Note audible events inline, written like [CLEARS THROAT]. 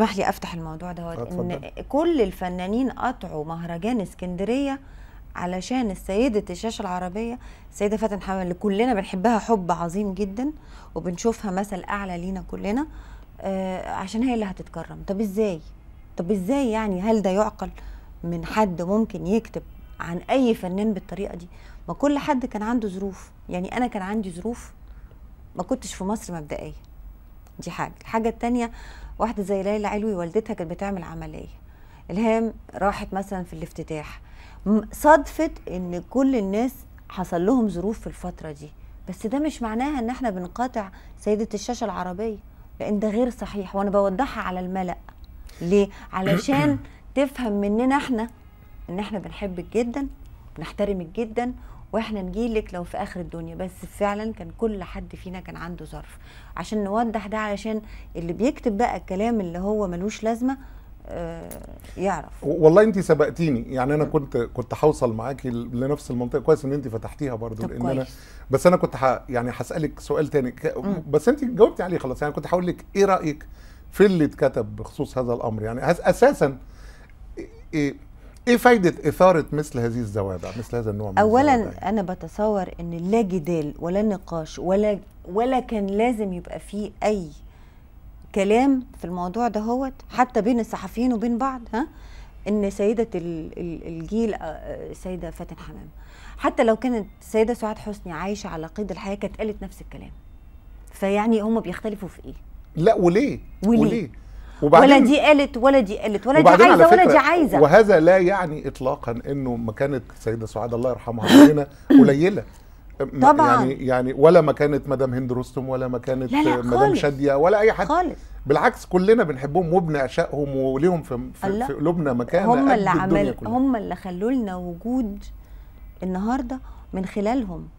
اسمح لي افتح الموضوع ده آه، ان كل الفنانين قطعوا مهرجان اسكندريه علشان السيدة الشاشة العربية السيدة فاتن حمام اللي كلنا بنحبها حب عظيم جدا وبنشوفها مثل أعلى لينا كلنا آه عشان هي اللي هتتكرم طب إزاي؟ طب إزاي يعني هل ده يعقل من حد ممكن يكتب عن أي فنان بالطريقة دي؟ ما كل حد كان عنده ظروف يعني أنا كان عندي ظروف ما كنتش في مصر مبدئيا دي حاجه الحاجه الثانيه واحده زي ليلى علوي والدتها كانت بتعمل عمليه الهام راحت مثلا في الافتتاح صدفه ان كل الناس حصل لهم ظروف في الفتره دي بس ده مش معناها ان احنا بنقاطع سيده الشاشه العربيه لان ده غير صحيح وانا بوضحها على الملأ ليه علشان [CLEARS THROAT] تفهم مننا احنا ان احنا بنحبك جدا بنحترمك جدا واحنا نجي لك لو في اخر الدنيا بس فعلا كان كل حد فينا كان عنده ظرف عشان نوضح ده علشان اللي بيكتب بقى الكلام اللي هو ملوش لازمه آه، يعرف والله انت سبقتيني يعني انا كنت كنت هوصل معاكي لنفس المنطقه كويس ان انت فتحتيها برضو لان انا بس انا كنت ح... يعني هسالك سؤال تاني بس انت جاوبتي عليه خلاص يعني كنت هقول لك ايه رايك في اللي اتكتب بخصوص هذا الامر يعني اساسا إيه ايه فايده اثاره مثل هذه الزوابع مثل هذا النوع من اولا الزوابع. انا بتصور ان لا جدال ولا نقاش ولا ولا كان لازم يبقى فيه اي كلام في الموضوع دهوت حتى بين الصحفيين وبين بعض ها ان سيده الجيل السيده آه، آه، فاتن حمام حتى لو كانت السيده سعاد حسني عايشه على قيد الحياه كانت قالت نفس الكلام فيعني هم بيختلفوا في ايه لا وليه وليه, وليه؟ ولا دي قالت ولا دي قالت ولا دي عايزه ولا دي عايزه وهذا لا يعني اطلاقا انه مكانه السيده سعاد الله يرحمها هنا [COUGHS] قليله طبعا يعني يعني ولا مكانه مدام هند رستم ولا مكانه مدام شاديه ولا اي حد خالص بالعكس كلنا بنحبهم وبنعشقهم وليهم في, في, في قلوبنا مكانه هم اللي عمل هم اللي خلوا لنا وجود النهارده من خلالهم